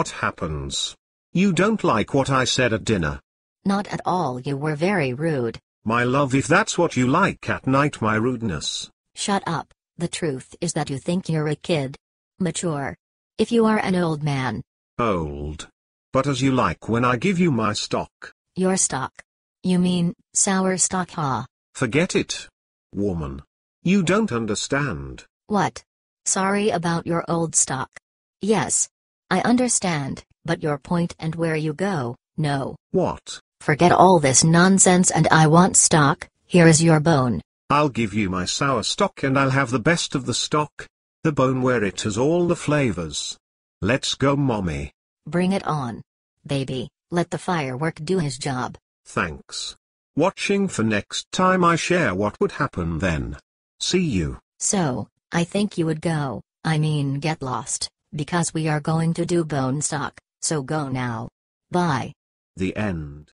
What happens? You don't like what I said at dinner. Not at all you were very rude. My love if that's what you like at night my rudeness. Shut up, the truth is that you think you're a kid. Mature. If you are an old man. Old. But as you like when I give you my stock. Your stock. You mean, sour stock ha. Huh? Forget it. Woman. You don't understand. What? Sorry about your old stock. Yes, I understand, but your point and where you go, no. What? Forget all this nonsense and I want stock, here is your bone. I'll give you my sour stock and I'll have the best of the stock, the bone where it has all the flavors. Let's go mommy. Bring it on. Baby, let the firework do his job. Thanks. Watching for next time I share what would happen then. See you. So, I think you would go, I mean get lost. Because we are going to do bone stock, so go now. Bye. The end.